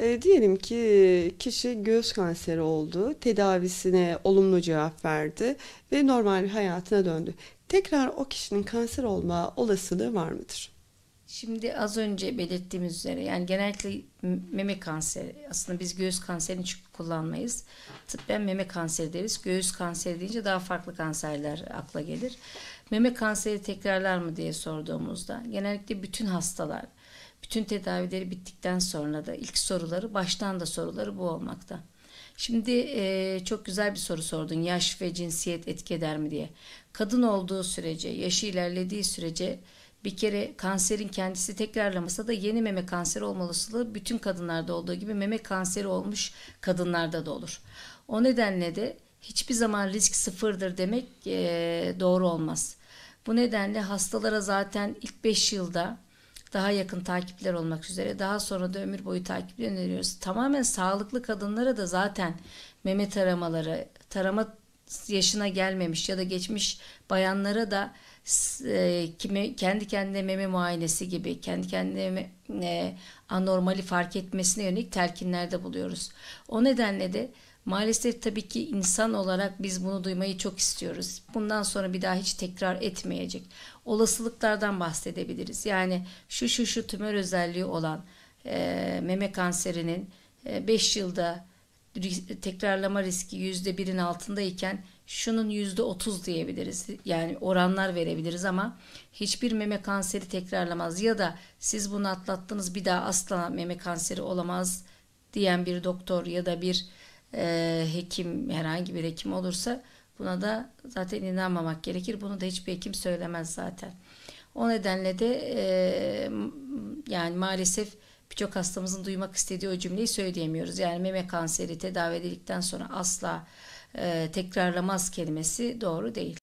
E, diyelim ki kişi göğüs kanseri oldu, tedavisine olumlu cevap verdi ve normal bir hayatına döndü. Tekrar o kişinin kanser olma olasılığı var mıdır? Şimdi az önce belirttiğimiz üzere yani genellikle meme kanseri aslında biz göğüs kanserini çok kullanmayız. Tıbben meme kanseri deriz. Göğüs kanseri deyince daha farklı kanserler akla gelir. Meme kanseri tekrarlar mı diye sorduğumuzda genellikle bütün hastalar bütün tedavileri bittikten sonra da ilk soruları baştan da soruları bu olmakta. Şimdi e, çok güzel bir soru sordun. Yaş ve cinsiyet etki eder mi diye. Kadın olduğu sürece, yaşı ilerlediği sürece bir kere kanserin kendisi tekrarlamasa da yeni meme kanseri olma olasılığı bütün kadınlarda olduğu gibi meme kanseri olmuş kadınlarda da olur. O nedenle de hiçbir zaman risk sıfırdır demek e, doğru olmaz. Bu nedenle hastalara zaten ilk 5 yılda daha yakın takipler olmak üzere daha sonra da ömür boyu takip öneriyoruz. Tamamen sağlıklı kadınlara da zaten meme taramaları, tarama yaşına gelmemiş ya da geçmiş bayanlara da e, kimi, kendi kendine meme muayenesi gibi kendi kendine e, anormali fark etmesine yönelik telkinlerde buluyoruz. O nedenle de Maalesef tabii ki insan olarak biz bunu duymayı çok istiyoruz. Bundan sonra bir daha hiç tekrar etmeyecek. Olasılıklardan bahsedebiliriz. Yani şu şu şu tümör özelliği olan e, meme kanserinin 5 e, yılda tekrarlama riski %1'in altındayken şunun %30 diyebiliriz. Yani oranlar verebiliriz ama hiçbir meme kanseri tekrarlamaz ya da siz bunu atlattınız bir daha asla meme kanseri olamaz diyen bir doktor ya da bir e, hekim herhangi bir hekim olursa buna da zaten inanmamak gerekir. Bunu da hiçbir hekim söylemez zaten. O nedenle de e, yani maalesef birçok hastamızın duymak istediği o cümleyi söyleyemiyoruz. Yani meme kanseri tedavi edildikten sonra asla e, tekrarlamaz kelimesi doğru değil.